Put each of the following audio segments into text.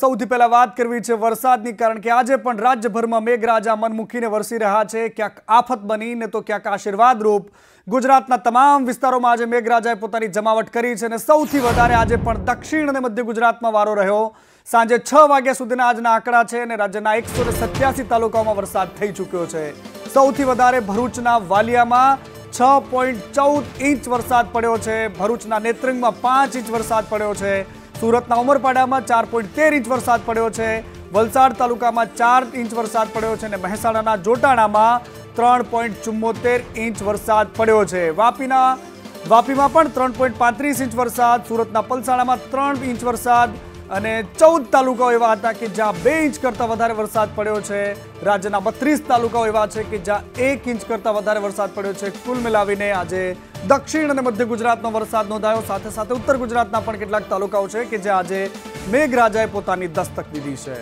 સૌથી પહેલા વાત કરવી છે વરસાદની કારણ કે આજે પણ રાજ્યભરમાં મેઘરાજા મનમુખીને વરસી રહ્યા છે ક્યાંક આફત બનીને તો ક્યાંક આશીર્વાદરૂપ ગુજરાતના તમામ વિસ્તારોમાં આજે મેઘરાજાએ પોતાની જમાવટ કરી છે અને સૌથી વધારે આજે પણ દક્ષિણ અને મધ્ય ગુજરાતમાં વારો રહ્યો સાંજે છ વાગ્યા સુધીના આજના આંકડા છે અને રાજ્યના એકસો તાલુકાઓમાં વરસાદ થઈ ચૂક્યો છે સૌથી વધારે ભરૂચના વાલિયામાં છ પોઈન્ટ ચૌદ ઇંચ વરસાદ પડ્યો છે ભરૂચના નેત્રંગમાં પાંચ ઇંચ વરસાદ પડ્યો છે સુરતના ઉમરપાડામાં ચાર પોઈન્ટ તેર ઇંચ વરસાદ પડ્યો છે વલસાડ તાલુકામાં ચાર ઇંચ વરસાદ પડ્યો છે અને મહેસાણાના જોટાણામાં ત્રણ પોઈન્ટ ચુમ્મોતેર ઇંચ વરસાદ પડ્યો છે વાપીના વાપીમાં પણ ત્રણ પોઈન્ટ પાંત્રીસ ઇંચ વરસાદ સુરતના પલસાણામાં ત્રણ ઇંચ વરસાદ અને ચૌદ તાલુકાઓ એવા હતા કે જ્યાં બે ઇંચ કરતાં વધારે વરસાદ પડ્યો છે રાજ્યના બત્રીસ તાલુકાઓ એવા છે કે જ્યાં એક ઇંચ કરતાં વધારે વરસાદ પડ્યો છે કુલ મિલાવીને આજે દક્ષિણ અને મધ્ય ગુજરાતનો વરસાદ નોંધાયો સાથે સાથે ઉત્તર ગુજરાતના પણ કેટલાક તાલુકાઓ છે કે જ્યાં આજે મેઘરાજાએ પોતાની દસ્તક દીધી છે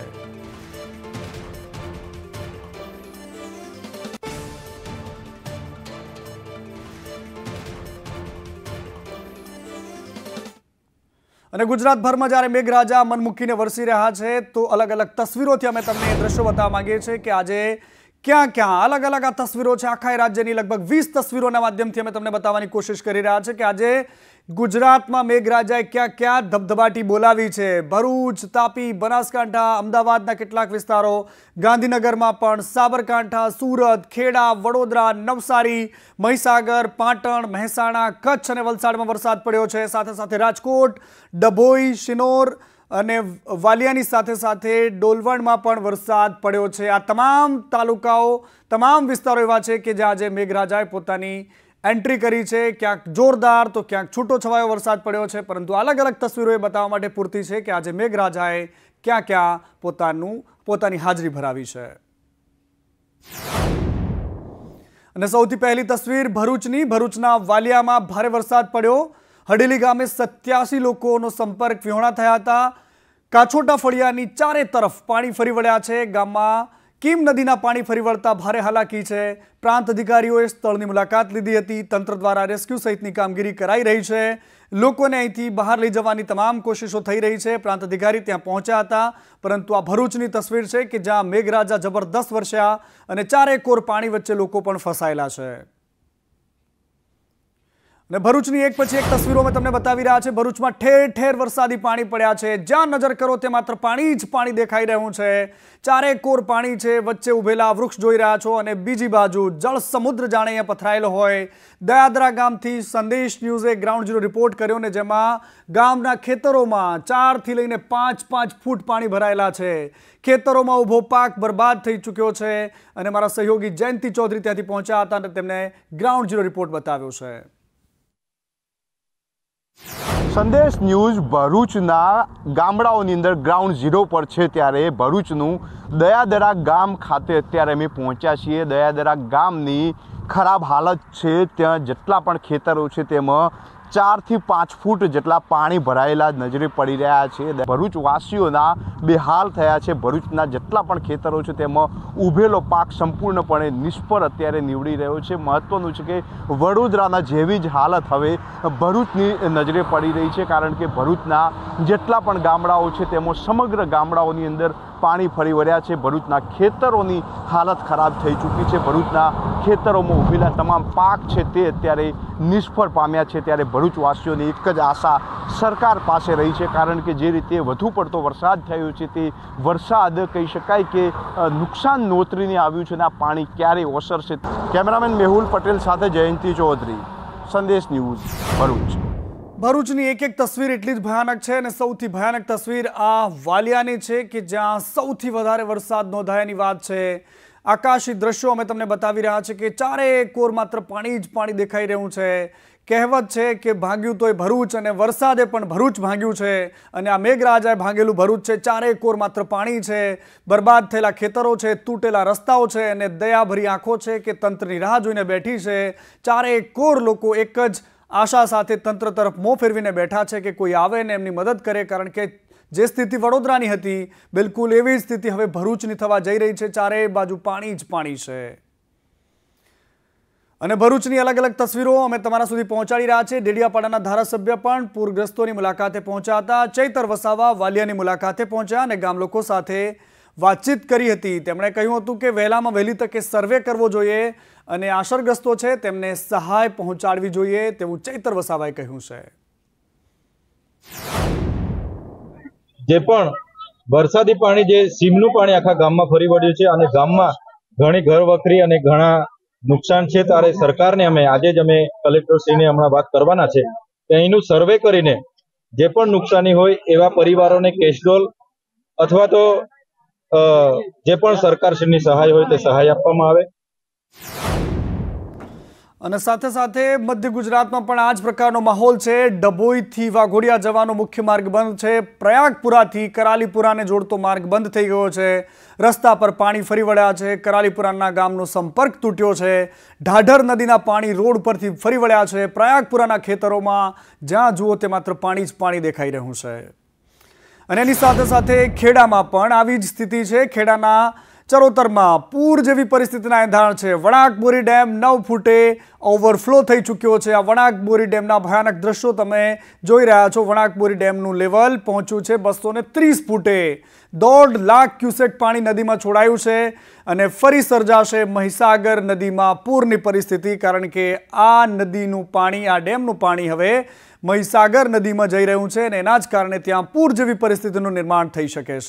અને ગુજરાતભરમાં જ્યારે મેઘરાજા મન મૂકીને વરસી રહ્યા છે તો અલગ અલગ તસવીરોથી અમે તમને દ્રશ્યો બતાવવા માંગીએ છીએ કે આજે ક્યાં ક્યાં અલગ અલગ આ તસવીરો છે આખા રાજ્યની લગભગ વીસ તસવીરોના માધ્યમથી અમે તમને બતાવવાની કોશિશ કરી રહ્યા છે કે આજે ગુજરાતમાં મેઘરાજાએ ક્યાં ક્યાં ધબધબાટી બોલાવી છે ભરૂચ તાપી બનાસકાંઠા અમદાવાદના કેટલાક વિસ્તારો ગાંધીનગરમાં પણ સાબરકાંઠા સુરત ખેડા વડોદરા નવસારી મહીસાગર પાટણ મહેસાણા કચ્છ અને વલસાડમાં વરસાદ પડ્યો છે સાથે સાથે રાજકોટ ડભોઈ શિનોર અને વાલિયાની સાથે સાથે ડોલવણમાં પણ વરસાદ પડ્યો છે આ તમામ તાલુકાઓ તમામ વિસ્તારો એવા છે કે જ્યાં આજે મેઘરાજાએ પોતાની એન્ટ્રી કરી છે ક્યાંક જોરદાર તો ક્યાંક છૂટો છવાયો વરસાદ પડ્યો છે પરંતુ અલગ અલગ તસવીરો એ બતાવવા માટે પૂરતી છે કે આજે મેઘરાજાએ ક્યાં ક્યાં પોતાનું પોતાની હાજરી ભરાવી છે અને સૌથી પહેલી તસવીર ભરૂચની ભરૂચના વાલિયામાં ભારે વરસાદ પડ્યો હડેલી ગામે સત્યાસી લોકોનો સંપર્ક વિહોણા થયા હતા કાછોટા ફળિયાની ચારે તરફ પાણી ફરી વળ્યા છે ગામમાં કિમ નદીના પાણી ફરી વળતા ભારે હાલાકી છે પ્રાંત અધિકારીઓએ સ્થળની મુલાકાત લીધી હતી તંત્ર દ્વારા રેસ્ક્યુ સહિતની કામગીરી કરાઈ રહી છે લોકોને અહીંથી બહાર લઈ જવાની તમામ કોશિશો થઈ રહી છે પ્રાંત અધિકારી ત્યાં પહોંચ્યા હતા પરંતુ આ ભરૂચની તસવીર છે કે જ્યાં મેઘરાજા જબરદસ્ત વરસ્યા અને ચારે કોર પાણી વચ્ચે લોકો પણ ફસાયેલા છે ને ભરૂચની એક પછી એક તસવીરોમાં તમને બતાવી રહ્યા છે ભરૂચમાં ઠેર ઠેર વરસાદી પાણી પડ્યા છે જ્યાં નજર કરો તે માત્ર પાણી જ પાણી દેખાઈ રહ્યું છે ચારે કોર પાણી છે વચ્ચે ઉભેલા વૃક્ષ જોઈ રહ્યા છો અને બીજી બાજુ જળ સમુદ્ર જાણે અહીંયા પથરાયેલો હોય દયાદરા ગામથી સંદેશ ન્યૂઝે ગ્રાઉન્ડ ઝીરો રિપોર્ટ કર્યો ને જેમાં ગામના ખેતરોમાં ચારથી લઈને પાંચ પાંચ ફૂટ પાણી ભરાયેલા છે ખેતરોમાં ઊભો પાક બરબાદ થઈ ચૂક્યો છે અને મારા સહયોગી જયંતિ ચૌધરી ત્યાંથી પહોંચ્યા હતા અને તેમને ગ્રાઉન્ડ ઝીરો રિપોર્ટ બતાવ્યો છે સંદેશ ન્યૂઝ ભરૂચના ગામડાઓની અંદર ગ્રાઉન્ડ ઝીરો પર છે ત્યારે ભરૂચનું દયાદરા ગામ ખાતે અત્યારે અમે પહોંચ્યા છીએ દયાદરા ગામની ખરાબ હાલત છે ત્યાં જેટલા પણ ખેતરો છે તેમાં ચારથી પાંચ ફૂટ જેટલા પાણી ભરાયેલા નજરે પડી રહ્યા છે ભરૂચ વાસીઓના બેહાલ થયા છે ભરૂચના જેટલા પણ ખેતરો છે તેમાં ઉભેલો પાક સંપૂર્ણપણે નિષ્ફળ અત્યારે નીવડી રહ્યો છે મહત્ત્વનું છે કે વડોદરાના જેવી જ હાલત હવે ભરૂચની નજરે પડી રહી છે કારણ કે ભરૂચના જેટલા પણ ગામડાઓ છે તેમાં સમગ્ર ગામડાઓની અંદર પાણી ફરી વળ્યા છે ભરૂચના ખેતરોની હાલત ખરાબ થઈ ચૂકી છે ભરૂચના ખેતરોમાં ઊભેલા તમામ પાક છે તે અત્યારે નિષ્ફળ પામ્યા છે ત્યારે ભરૂચવાસીઓની એક જ આશા સરકાર પાસે રહી છે કારણ કે જે રીતે વધુ પડતો વરસાદ થયો છે તે વરસાદ કહી શકાય કે નુકસાન નોતરીને આવ્યું છે અને આ પાણી ક્યારે ઓસરશે કેમેરામેન મેહુલ પટેલ સાથે જયંતિ ચૌધરી સંદેશ ન્યૂઝ ભરૂચ ભરૂચની એક એક તસવીર એટલી જ ભયાનક છે અને સૌથી ભયાનક તસવીર આ વાલિયાની છે કે જ્યાં સૌથી વધારે વરસાદ નોંધાયાની વાત છે આકાશી દ્રશ્યો અમે તમને બતાવી રહ્યા છે કે ચારે કોર માત્ર પાણી જ પાણી દેખાઈ રહ્યું છે કહેવત છે કે ભાંગ્યું તોય ભરૂચ અને વરસાદે પણ ભરૂચ ભાંગ્યું છે અને આ મેઘરાજાએ ભાંગેલું ભરૂચ છે ચારે કોર માત્ર પાણી છે બરબાદ થયેલા ખેતરો છે તૂટેલા રસ્તાઓ છે અને દયાભરી આંખો છે કે તંત્રની રાહ જોઈને બેઠી છે ચારે કોર લોકો એક જ આશા સાથે તંત્ર તરફ મોં ફેરવીને બેઠા છે કે કોઈ આવે ને એમની મદદ કરે કારણ કે જે સ્થિતિ વડોદરાની હતી બિલકુલ એવી સ્થિતિ હવે ભરૂચની થવા જઈ રહી છે ચારે બાજુ પાણી જ પાણી છે અને ભરૂચની અલગ અલગ તસવીરો અમે તમારા સુધી પહોંચાડી રહ્યા છે ડેડિયાપાડાના ધારાસભ્ય પણ પૂરગ્રસ્તોની મુલાકાતે પહોંચ્યા હતા ચૈતર વસાવા વાલિયાની મુલાકાતે પહોંચ્યા અને ગામ લોકો સાથે વાતચીત કરી હતી તેમણે કહ્યું હતું કે વહેલામાં વહેલી તકે સર્વે કરવો જોઈએ અને અસરગ્રસ્તો છે તેમને સહાય પહોંચાડવી જોઈએ તેવું ચૈતર વસાવાએ કહ્યું છે જે પણ વરસાદી પાણી જે સીમનું પાણી આખા ગામમાં ફરી વળ્યું છે અને ગામમાં ઘણી ઘર વકરી અને ઘણા નુકસાન છે ત્યારે સરકારને અમે આજે જ અમે કલેક્ટરશ્રીને હમણાં વાત કરવાના છે અહીંનું સર્વે કરીને જે પણ નુકસાની હોય એવા પરિવારોને કેશડોલ અથવા તો જે પણ સરકારશ્રીની સહાય હોય તે સહાય આપવામાં આવે અને સાથે સાથે મધ્ય ગુજરાતમાં પણ આ જ પ્રકારનો માહોલ છે ડભોઈથી વાઘોડિયા જવાનો મુખ્ય માર્ગ બંધ છે પ્રયાગપુરાથી કરાલીપુરાને જોડતો માર્ગ બંધ થઈ ગયો છે રસ્તા પર પાણી ફરી વળ્યા છે કરાલીપુરાના ગામનો સંપર્ક તૂટ્યો છે ઢાઢર નદીના પાણી રોડ પરથી ફરી વળ્યા છે પ્રયાગપુરાના ખેતરોમાં જ્યાં જુઓ તે માત્ર પાણી જ પાણી દેખાઈ રહ્યું છે અને એની સાથે સાથે ખેડામાં પણ આવી જ સ્થિતિ છે ખેડાના ચરોતરમાં પૂર જેવી પરિસ્થિતિના એંધાણ છે વણાક ડેમ નવ ફૂટે ઓવરફ્લો થઈ ચૂક્યો છે આ વણાક ડેમના ભયાનક દ્રશ્યો તમે જોઈ રહ્યા છો વણાક ડેમનું લેવલ પહોંચ્યું છે બસો ત્રીસ ફૂટે દોઢ લાખ ક્યુસેક પાણી નદીમાં છોડાયું છે અને ફરી સર્જાશે મહીસાગર નદીમાં પૂરની પરિસ્થિતિ કારણ કે આ નદીનું પાણી આ ડેમનું પાણી હવે મહીસાગર નદીમાં જઈ રહ્યું છે અને એના જ કારણે ત્યાં પૂર જેવી પરિસ્થિતિનું નિર્માણ થઈ શકે છે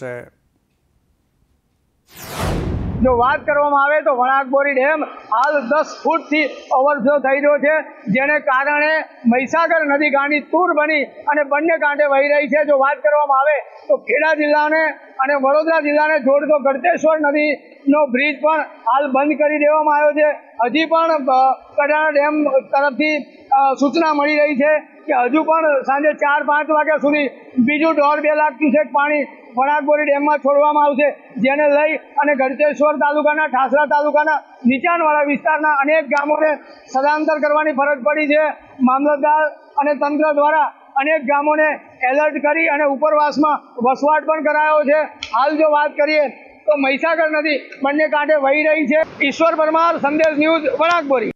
જો વાત કરવામાં આવે તો વણાકબોરી ડેમ હાલ દસ ફૂટથી ઓવરફ્લો થઈ રહ્યો છે જેને કારણે મહીસાગર નદી ગાંડી તૂર બની અને બંને કાંઠે વહી રહી છે જો વાત કરવામાં આવે તો ખેડા જિલ્લાને અને વડોદરા જિલ્લાને જોડતો ગળતેશ્વર નદીનો બ્રિજ પણ હાલ બંધ કરી દેવામાં આવ્યો છે હજી પણ કડાણા ડેમ તરફથી સૂચના મળી રહી છે કે હજુ પણ સાંજે ચાર પાંચ વાગ્યા સુધી બીજું દોઢ બે લાખ ક્યુસેક પાણી વણાકબોરી ડેમમાં છોડવામાં આવશે જેને લઈ અને ગળતેશ્વર તાલુકાના ઠાસરા તાલુકાના નીચાણવાળા વિસ્તારના અનેક ગામોને સ્થળાંતર કરવાની ફરજ પડી છે મામલતદાર અને તંત્ર દ્વારા અનેક ગામોને એલર્ટ કરી અને ઉપરવાસમાં વસવાટ પણ કરાયો છે હાલ જો વાત કરીએ તો મહીસાગર નદી બંને કાંઠે વહી રહી છે ઈશ્વર પરમાર સંદેશ ન્યૂઝ વણાકબોરી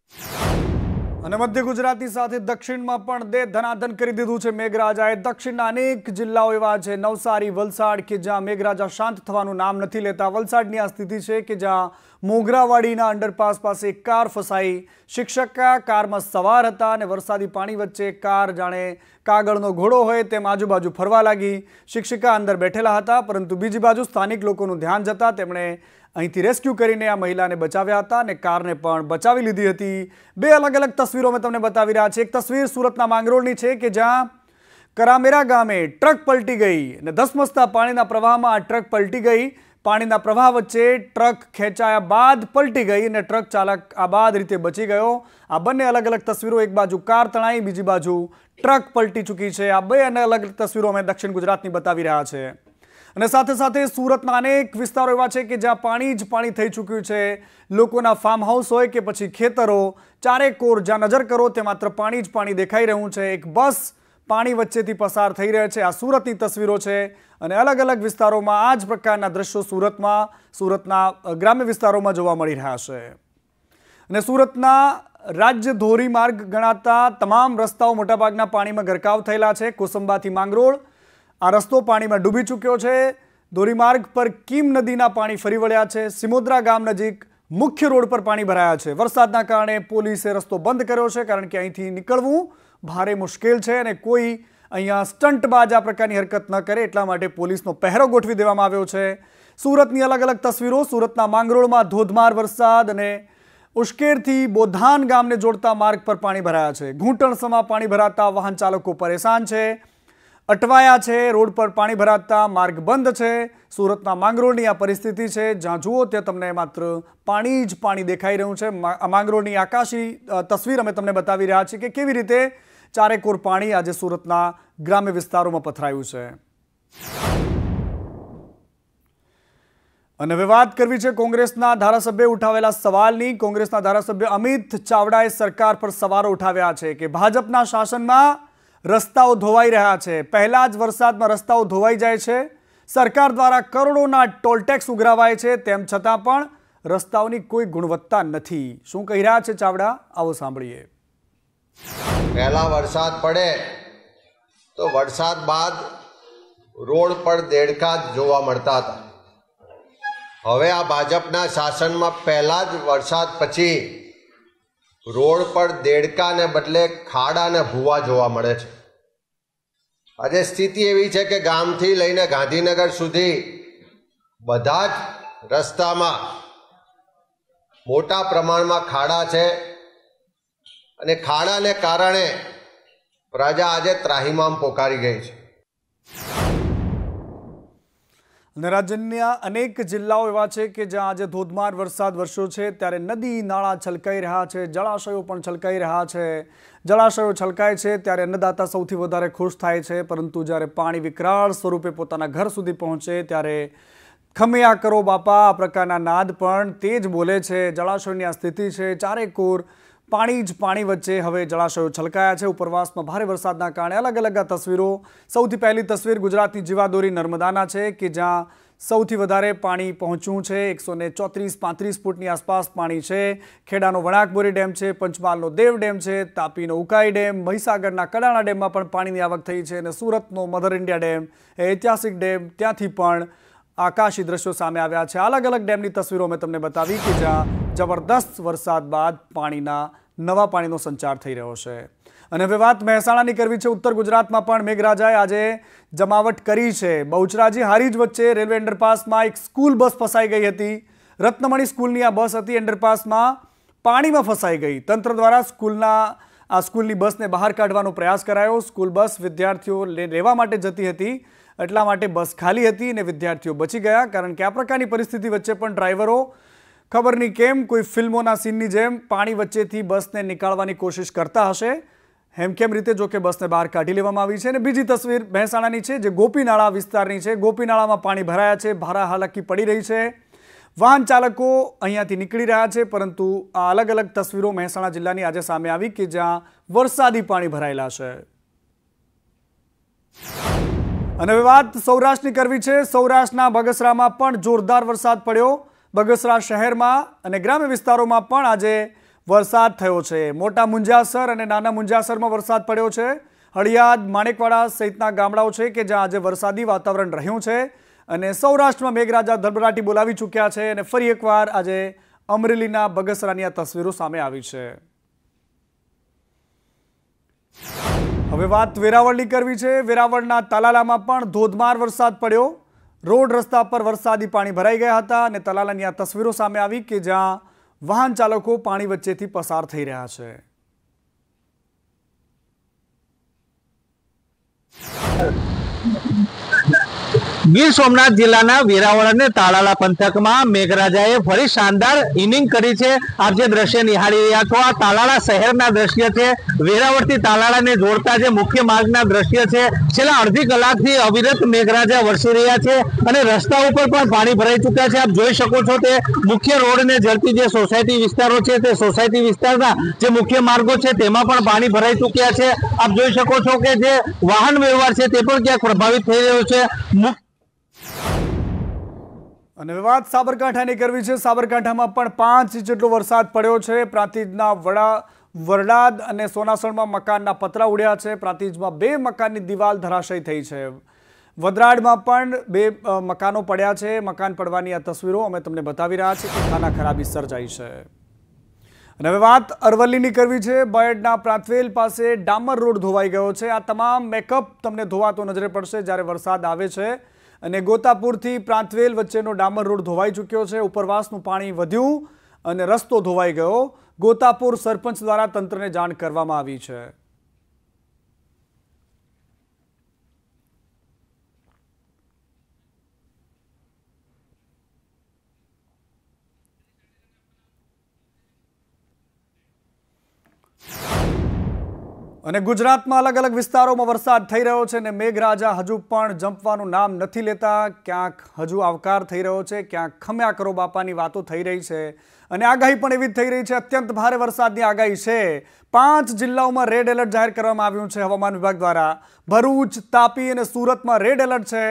અને મધ્ય ગુજરાતની સાથે દક્ષિણમાં પણ દે ધનાધન કરી દીધું છે મેઘરાજાએ દક્ષિણના અનેક જિલ્લાઓ એવા છે નવસારી વલસાડ કે જ્યાં મેઘરાજા શાંત થવાનું નામ નથી લેતા વલસાડની આ સ્થિતિ છે કે જ્યાં મોગરાવાડીના અંડરપાસ પાસે કાર ફસાઈ શિક્ષક કારમાં સવાર હતા અને વરસાદી પાણી વચ્ચે કાર જાણે કાગળનો ઘોડો હોય તેમ આજુબાજુ ફરવા લાગી શિક્ષિકા અંદર બેઠેલા હતા પરંતુ બીજી બાજુ સ્થાનિક લોકોનું ધ્યાન જતા તેમણે અહીંથી રેસ્ક્યુ કરીને આ મહિલાને બચાવ્યા હતા અને કારને પણ બચાવી લીધી હતી બે અલગ અલગ તસવીરો મેં તમને બતાવી રહ્યા છે એક તસવીર સુરતના માંગરોળની છે કે જ્યાં કરામેરા ગામે ટ્રક પલટી ગઈ અને ધસમસતા પાણીના પ્રવાહમાં આ ટ્રક પલટી ગઈ પાણીના પ્રવાહ વચ્ચે ટ્રક ખેંચાયા બાદ પલટી ગઈ અને ટ્રક ચાલક આબાદ રીતે બચી ગયો આ બંને અલગ અલગ તસવીરો એક બાજુ કાર તણાઈ બીજી બાજુ ટ્રક પલટી ચૂકી છે આ બે અને અલગ તસવીરો અમે દક્ષિણ ગુજરાતની બતાવી રહ્યા છે અને સાથે સાથે સુરતના અનેક વિસ્તારો એવા છે કે જ્યાં પાણી જ પાણી થઈ ચૂક્યું છે લોકોના ફાર્મ હાઉસ હોય કે પછી ખેતરો ચારે કોર જ્યાં નજર કરો તે માત્ર પાણી જ પાણી દેખાઈ રહ્યું છે એક બસ પાણી વચ્ચેથી પસાર થઈ રહ્યા છે આ સુરતની તસવીરો છે અને અલગ અલગ વિસ્તારોમાં આ જ પ્રકારના દ્રશ્યો સુરતમાં સુરતના ગ્રામ્ય વિસ્તારોમાં જોવા મળી રહ્યા છે અને સુરતના રાજ્ય ધોરી માર્ગ ગણાતા તમામ રસ્તાઓ મોટાભાગના પાણીમાં ગરકાવ થયેલા છે કોસંબાથી માંગરોળ આ રસ્તો પાણીમાં ડૂબી ચૂક્યો છે ધોરીમાર્ગ પર કીમ નદીના પાણી ફરી વળ્યા છે સિમોદ્રા ગામ નજીક મુખ્ય રોડ પર પાણી ભરાયા છે વરસાદના કારણે પોલીસે રસ્તો બંધ કર્યો છે કારણ કે અહીંથી નીકળવું ભારે મુશ્કેલ છે અને કોઈ અહીંયા સ્ટંટબાજ આ પ્રકારની હરકત ન કરે એટલા માટે પોલીસનો પહેરો ગોઠવી દેવામાં આવ્યો છે સુરતની અલગ અલગ તસવીરો સુરતના માંગરોળમાં ધોધમાર વરસાદ અને ઉશ્કેરથી બોધાન ગામને જોડતા માર્ગ પર પાણી ભરાયા છે ઘૂંટણસમાં પાણી ભરાતા વાહન ચાલકો પરેશાન છે અટવાયા છે રોડ પર પાણી ભરાતા માર્ગ બંધ છે સુરતના માંગરોળની આ પરિસ્થિતિ છે જ્યાં જુઓ ત્યાં તમને માત્ર પાણી જ પાણી દેખાઈ રહ્યું છે માંગરોળની આકાશી તસવીર અમે તમને બતાવી રહ્યા છીએ કે કેવી રીતે ચારેકોર પાણી આજે સુરતના ગ્રામ્ય વિસ્તારોમાં પથરાયું છે અને હવે વાત કરવી છે કોંગ્રેસના ધારાસભ્ય ઉઠાવેલા સવાલની કોંગ્રેસના ધારાસભ્ય અમિત ચાવડાએ સરકાર પર સવારો ઉઠાવ્યા છે કે ભાજપના શાસનમાં રસ્તાઓ ધોવાઈ રહ્યા છે પહેલા જ વરસાદમાં રસ્તાઓ ધોવાઈ જાય છે સરકાર દ્વારા કરોડોના ટોલટેક્સ ઉઘરાવાય છે તેમ છતાં પણ રસ્તાઓની કોઈ ગુણવત્તા નથી શું કહી રહ્યા છે ચાવડા આવો સાંભળીએ પહેલા વરસાદ પડે તો વરસાદ બાદ રોડ પર દેડકા જોવા મળતા હતા હવે આ ભાજપના શાસનમાં પહેલા જ વરસાદ પછી રોડ પર દેડકાને બદલે ખાડાને અને ભૂવા જોવા મળે છે આજે સ્થિતિ એવી છે કે ગામથી લઈને ગાંધીનગર સુધી બધા જ રસ્તામાં મોટા પ્રમાણમાં ખાડા છે અને ખાડાને કારણે પ્રજા આજે ત્રાહિમામ પોકારી ગઈ છે અને રાજ્યના અનેક જિલ્લાઓ એવા છે કે જ્યાં આજે ધોધમાર વરસાદ વરસ્યો છે ત્યારે નદી નાળા છલકાઈ રહ્યા છે જળાશયો પણ છલકાઈ રહ્યા છે જળાશયો છલકાય છે ત્યારે અન્નદાતા સૌથી વધારે ખુશ થાય છે પરંતુ જ્યારે પાણી વિકરાળ સ્વરૂપે પોતાના ઘર સુધી પહોંચે ત્યારે ખમૈયા કરો બાપા આ પ્રકારના નાદ પણ તે જ બોલે છે જળાશયની આ સ્થિતિ છે ચારેકોર પાણી જ પાણી વચ્ચે હવે જળાશયો છલકાયા છે ઉપરવાસમાં ભારે વરસાદના કારણે અલગ અલગ તસવીરો સૌથી પહેલી તસવીર ગુજરાતની જીવાદોરી નર્મદાના છે કે જ્યાં સૌથી વધારે પાણી પહોંચ્યું છે એકસો ને ચોત્રીસ પાંત્રીસ ફૂટની આસપાસ પાણી છે ખેડાનો વણાકબોરી ડેમ છે પંચમહાલનો દેવ ડેમ છે તાપીનો ઉકાઈ ડેમ મહીસાગરના કડાણા ડેમમાં પણ પાણીની આવક થઈ છે અને સુરતનો મધર ઇન્ડિયા ડેમ એ ઐતિહાસિક ડેમ ત્યાંથી પણ આકાશી દ્રશ્યો સામે આવ્યા છે અલગ અલગ ડેમની તસવીરો મેં તમને બતાવી કે જ્યાં જબરદસ્ત વરસાદ બાદ પાણીના નવા પાણીનો સંચાર થઈ રહ્યો છે અને હવે વાત મહેસાણાની કરવી છે ઉત્તર ગુજરાતમાં પણ મેઘરાજાએ આજે જમાવટ કરી છે બહુચરાજી હારીજ વચ્ચે રેલવે અંડરપાસમાં એક સ્કૂલ બસ ફસાઈ ગઈ હતી રત્નમણી સ્કૂલની આ બસ હતી અંડરપાસમાં પાણીમાં ફસાઈ ગઈ તંત્ર દ્વારા સ્કૂલના આ સ્કૂલની બસને બહાર કાઢવાનો પ્રયાસ કરાયો સ્કૂલ બસ વિદ્યાર્થીઓ લેવા માટે જતી હતી એટલા માટે બસ ખાલી હતી અને વિદ્યાર્થીઓ બચી ગયા કારણ કે આ પ્રકારની પરિસ્થિતિ વચ્ચે પણ ડ્રાઈવરો ખબર નહીં કેમ કોઈ ફિલ્મોના સીનની જેમ પાણી વચ્ચેથી બસને નીકાળવાની કોશિશ કરતા હશે હેમખેમ રીતે જોકે બસને બહાર કાઢી લેવામાં આવી છે અને બીજી તસવીર મહેસાણાની છે જે ગોપીનાળા વિસ્તારની છે ગોપીનાળામાં પાણી ભરાયા છે ભારા હાલાકી પડી રહી છે વાહન ચાલકો અહીંયાથી નીકળી રહ્યા છે પરંતુ આ અલગ અલગ તસવીરો મહેસાણા જિલ્લાની આજે સામે આવી કે જ્યાં વરસાદી પાણી ભરાયેલા છે અને હવે વાત સૌરાષ્ટ્રની કરવી છે સૌરાષ્ટ્રના બગસરામાં પણ જોરદાર વરસાદ પડ્યો બગસરા શહેરમાં અને ગ્રામ્ય વિસ્તારોમાં પણ આજે વરસાદ થયો છે મોટા મુંજાસર અને નાના મુંજાસરમાં વરસાદ પડ્યો છે હળિયાદ માણેકવાડા સહિતના ગામડાઓ છે કે જ્યાં આજે વરસાદી વાતાવરણ રહ્યું છે અને સૌરાષ્ટ્રમાં મેઘરાજા ધરબરાટી બોલાવી ચૂક્યા છે અને ફરી એકવાર આજે અમરેલીના બગસરાની આ તસવીરો સામે આવી છે હવે વાત વેરાવળની કરવી છે વેરાવળના તલાલામાં પણ ધોધમાર વરસાદ પડ્યો રોડ રસ્તા પર વરસાદી પાણી ભરાઈ ગયા હતા અને તલાલાની આ તસવીરો સામે આવી કે જ્યાં વાહન ચાલકો પાણી વચ્ચેથી પસાર થઈ રહ્યા છે Thank you. ગીર સોમનાથ જિલ્લાના વેરાવળ તાળાલા પંથકમાં મેઘરાજાએ ફરી શાનદાર ઇનિંગ કરી છે આપ જે દ્રશ્ય નિહાળી રહ્યા છો આ તાલાળા શહેરના દ્રશ્ય છે વેરાવળથી તાલાળાને જોડતા જે મુખ્ય માર્ગના દ્રશ્ય છે છેલ્લા અડધી કલાકથી અવિરત મેઘરાજા વરસી રહ્યા છે અને રસ્તા ઉપર પણ પાણી ભરાઈ ચૂક્યા છે આપ જોઈ શકો છો તે મુખ્ય રોડને જડતી જે સોસાયટી વિસ્તારો છે તે સોસાયટી વિસ્તારના જે મુખ્ય માર્ગો છે તેમાં પણ પાણી ભરાઈ ચૂક્યા છે આપ જોઈ શકો છો કે જે વાહન વ્યવહાર છે તે પણ ક્યાંક પ્રભાવિત થઈ રહ્યો છે અને વાત સાબરકાંઠાની કરવી છે સાબરકાંઠામાં પણ પાંચ ઇંચ જેટલો વરસાદ પડ્યો છે પ્રાંતિજના વડા વરડાદ અને સોનાસણમાં મકાનના પતરા ઉડ્યા છે પ્રાંતિજમાં બે મકાનની દિવાલ ધરાશય થઈ છે વદરાડમાં પણ બે મકાનો પડ્યા છે મકાન પડવાની આ તસવીરો અમે તમને બતાવી રહ્યા છીએ આના ખરાબી સર્જાઈ છે અને હવે વાત અરવલ્લીની કરવી છે બયડના પ્રાંતવેલ પાસે ડામર રોડ ધોવાઈ ગયો છે આ તમામ મેકઅપ તમને ધોવાતો નજરે પડશે જ્યારે વરસાદ આવે છે અને ગોતાપુરથી પ્રાંતવેલ વચ્ચેનો ડામર રોડ ધોવાઈ ચૂક્યો છે ઉપરવાસનું પાણી વધ્યું અને રસ્તો ધોવાઈ ગયો ગોતાપુર સરપંચ દ્વારા તંત્રને જાણ કરવામાં આવી છે અને ગુજરાતમાં અલગ અલગ વિસ્તારોમાં વરસાદ થઈ રહ્યો છે અને મેઘરાજા હજુ પણ જંપવાનું નામ નથી લેતા ક્યાંક હજુ આવકાર થઈ રહ્યો છે ક્યાંક ખમ્યા કરો બાપાની વાતો થઈ રહી છે અને આગાહી પણ એવી જ થઈ રહી છે અત્યંત ભારે વરસાદની આગાહી છે પાંચ જિલ્લાઓમાં રેડ એલર્ટ જાહેર કરવામાં આવ્યું છે હવામાન વિભાગ દ્વારા ભરૂચ તાપી અને સુરતમાં રેડ એલર્ટ છે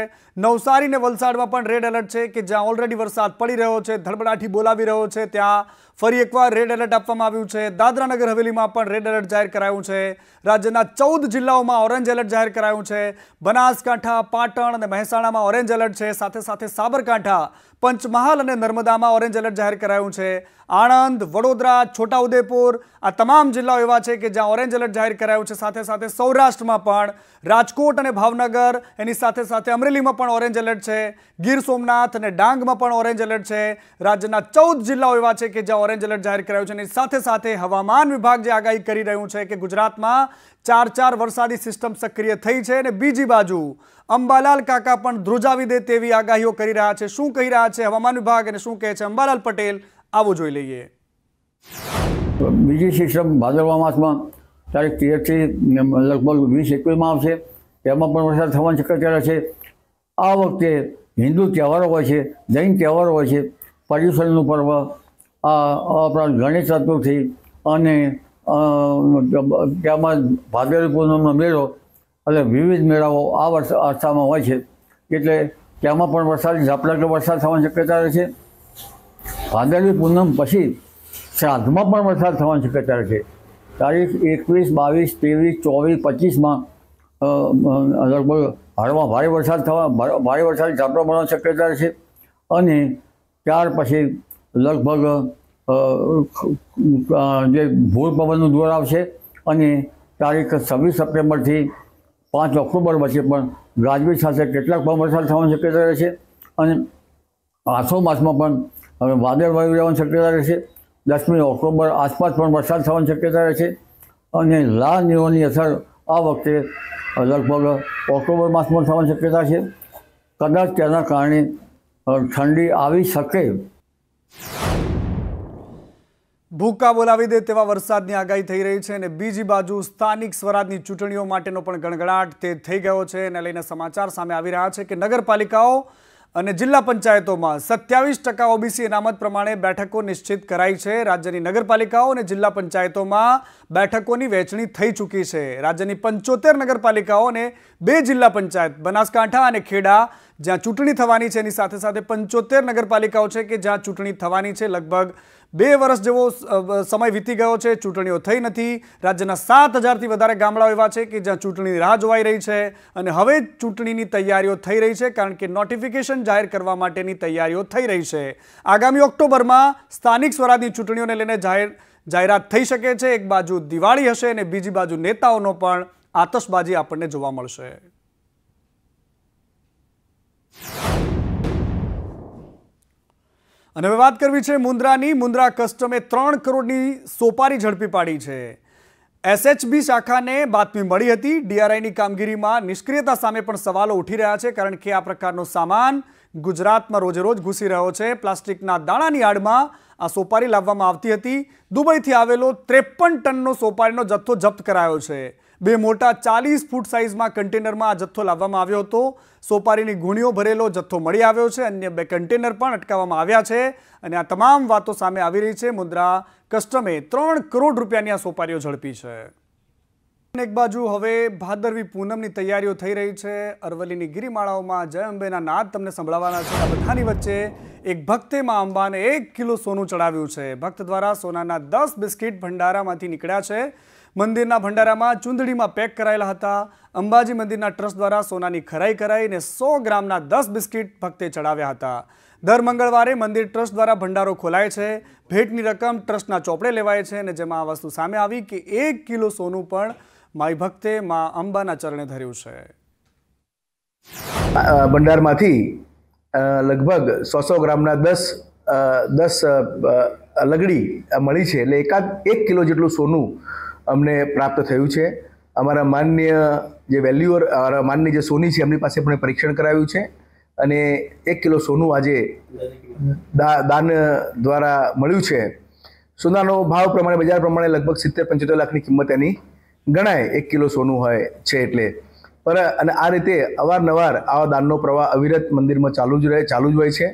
નવસારી અને વલસાડમાં પણ રેડ એલર્ટ છે કે જ્યાં ઓલરેડી વરસાદ પડી રહ્યો છે ધડબડાટી બોલાવી રહ્યો છે ત્યાં ફરી એકવાર રેડ એલર્ટ આપવામાં આવ્યું છે દાદરાનગર હવેલીમાં પણ રેડ એલર્ટ જાહેર કરાયું છે રાજ્યના ચૌદ જિલ્લાઓમાં ઓરેન્જ એલર્ટ જાહેર કરાયું છે બનાસકાંઠા પાટણ અને મહેસાણામાં ઓરેન્જ એલર્ટ છે સાથે સાથે સાબરકાંઠા પંચમહાલ અને નર્મદામાં ઓરેન્જ એલર્ટ જાહેર કરાયું છે આણંદ વડોદરા છોટાઉદેપુર આ તમામ જિલ્લાઓ એવા છે કે જ્યાં ઓરેન્જ એલર્ટ જાહેર કરાયું છે સાથે સાથે સૌરાષ્ટ્રમાં પણ રાજકોટ અને ભાવનગર એની સાથે સાથે અમરેલીમાં પણ ઓરેન્જ એલર્ટ છે ગીર સોમનાથ અને ડાંગમાં પણ ઓરેન્જ એલર્ટ છે રાજ્યના ચૌદ જિલ્લાઓ એવા છે કે જ્યાં ઓરેન્જ એલર્ટ જાહેર કરાયું છે એની સાથે સાથે હવામાન વિભાગ જે આગાહી કરી રહ્યું છે કે ગુજરાતમાં ચાર ચાર વરસાદી સિસ્ટમ સક્રિય થઈ છે અને બીજી બાજુ અંબાલાલ કાકા પણ ધ્રુજાવી દે તેવી આગાહીઓ કરી રહ્યા છે શું કહી રહ્યા છે હવામાન વિભાગ અને શું કહે છે અંબાલાલ પટેલ આવો જોઈ લઈએ બીજી સિસ્ટમ ભાદરવા માસમાં તારીખ તેરથી લગભગ વીસ એકવીસમાં આવશે તેમાં પણ વરસાદ થવાની શક્યતા છે આ વખતે હિન્દુ તહેવારો હોય છે જૈન તહેવારો હોય છે પર્યુષણનું પર્વ આ આપણા ગણેશ ચતુર્થી અને તેમાં ભાદરવી પૂનમનો મેળો એટલે વિવિધ મેળાઓ આ વર્ષ અરસામાં હોય છે એટલે તેમાં પણ વરસાદ ઝાપટા વરસાદ થવાની શક્યતા રહે છે ભાદરવી પૂનમ પછી શ્રાદ્ધમાં પણ વરસાદ થવાની શક્યતા છે તારીખ એકવીસ બાવીસ ત્રેવીસ ચોવીસ પચીસમાં લગભગ હાડમાં ભારે વરસાદ થવા ભારે વરસાદ ઝાપટા પડવાની શક્યતા છે અને ત્યાર પછી લગભગ જે ભૂર પવનનું જોર આવશે અને તારીખ છવ્વીસ સપ્ટેમ્બરથી પાંચ ઓક્ટોબર વચ્ચે પણ ગાજવીજ સાથે કેટલાક પણ વરસાદ થવાની શક્યતા છે અને આસો માસમાં પણ હવે વાદળ વાયુ રહેવાની શક્યતા રહેશે દસમી ઓક્ટોબર આસપાસ પણ વરસાદ થવાની શક્યતા રહેશે અને લા નિયોની અસર આ વખતે લગભગ ઓક્ટોબર માસમાં થવાની શક્યતા છે કદાચ તેના કારણે ઠંડી આવી શકે ભૂકા બોલાવી દે તેવા વરસાદની આગાહી થઈ રહી છે અને બીજી બાજુ સ્થાનિક સ્વરાજની ચૂંટણીઓ માટેનો પણ ગણગડાટ તે થઈ ગયો છે એને લઈને સમાચાર સામે આવી રહ્યા છે કે નગરપાલિકાઓ અને જિલ્લા પંચાયતોમાં સત્યાવીસ ટકા ઓબીસી અનામત પ્રમાણે બેઠકો નિશ્ચિત કરાઈ છે રાજ્યની નગરપાલિકાઓ અને જિલ્લા પંચાયતોમાં બેઠકોની વહેંચણી થઈ ચૂકી છે રાજ્યની પંચોતેર નગરપાલિકાઓ અને બે જિલ્લા પંચાયત બનાસકાંઠા અને ખેડા જ્યાં ચૂંટણી થવાની છે એની સાથે સાથે પંચોતેર નગરપાલિકાઓ છે કે જ્યાં ચૂંટણી થવાની છે લગભગ બે વર્ષ જેવો સમય વીતી ગયો છે ચૂંટણીઓ થઈ નથી રાજ્યના સાત હજારથી વધારે ગામડાઓ એવા છે કે જ્યાં ચૂંટણીની રાહ જોવાઈ રહી છે અને હવે ચૂંટણીની તૈયારીઓ થઈ રહી છે કારણ કે નોટિફિકેશન જાહેર કરવા માટેની તૈયારીઓ થઈ રહી છે આગામી ઓક્ટોબરમાં સ્થાનિક સ્વરાજની ચૂંટણીઓને લઈને જાહેર જાહેરાત થઈ શકે છે એક બાજુ દિવાળી હશે અને બીજી બાજુ નેતાઓનો પણ આતશબાજી આપણને જોવા મળશે અને હવે વાત કરવી છે મુન્દ્રાની મુન્દ્રા કસ્ટમે ત્રણ કરોડની સોપારી ઝડપી પાડી છે એસએચબી શાખાને બાતમી મળી હતી ડીઆરઆઈની કામગીરીમાં નિષ્ક્રિયતા સામે પણ સવાલો ઉઠી રહ્યા છે કારણ કે આ પ્રકારનો સામાન ગુજરાતમાં રોજે ઘૂસી રહ્યો છે પ્લાસ્ટિકના દાણાની આડમાં આ સોપારી લાવવામાં આવતી હતી દુબઈથી આવેલો ત્રેપન ટનનો સોપારીનો જથ્થો જપ્ત કરાયો છે બે મોટા ચાલીસ ફૂટ સાઇઝમાં કન્ટેનરમાં આ જથ્થો લાવવામાં આવ્યો હતો સોપારીની ગુણીઓ ભરેલો જથ્થો મળી આવ્યો છે અન્ય બે કન્ટેનર પણ અટકાવવામાં આવ્યા છે અને આ તમામ વાતો સામે આવી રહી છે મુદ્રા કસ્ટમે ત્રણ કરોડ રૂપિયાની આ સોપારીઓ ઝડપી છે એક બાજુ હવે ભાદરવી પૂનમની તૈયારીઓ થઈ રહી છે અરવલ્લીની ગિરિમાળાઓમાં જય અંબેના નાદ તમને સંભળાવાના છે આ બધાની વચ્ચે એક ભક્તે માં અંબાને એક કિલો સોનું ચડાવ્યું છે ભક્ત દ્વારા સોનાના દસ બિસ્કિટ ભંડારામાંથી નીકળ્યા છે મંદિરના ભંડારામાં ચૂંદડીમાં પેક કરાયેલા હતા અંબાજી મંદિરના ટ્રસ્ટ દ્વારા સોનાની ખરાઈ કરાઈ અને સો ગ્રામના દસ બિસ્કિટ ભક્તે ચડાવ્યા હતા દર મંગળવારે મંદિર ટ્રસ્ટ દ્વારા ભંડારો ખોલાય છે ભેટની રકમ ટ્રસ્ટના ચોપડે લેવાય છે અને જેમાં આ વસ્તુ સામે આવી કે એક કિલો સોનું પણ માય ભક્તે મા અંબાના ચરણે ધર્યું છે ભંડારમાંથી લગભગ સો સો ગ્રામના દસ દસ લગડી મળી છે એટલે એકાદ એક કિલો જેટલું સોનું અમને પ્રાપ્ત થયું છે અમારા માન્ય જે વેલ્યુઅર અમારા માન્ય જે સોની છે એમની પાસે પણ પરીક્ષણ કરાવ્યું છે અને એક કિલો સોનું આજે દાન દ્વારા મળ્યું છે સોનાનો ભાવ પ્રમાણે બજાર પ્રમાણે લગભગ સિત્તેર પંચોતેર લાખની કિંમત એની ગણાય એક કિલો સોનું હોય છે એટલે પર અને આ રીતે અવારનવાર આવા દાનનો પ્રવાહ અવિરત મંદિરમાં ચાલુ જ રહે ચાલુ જ હોય છે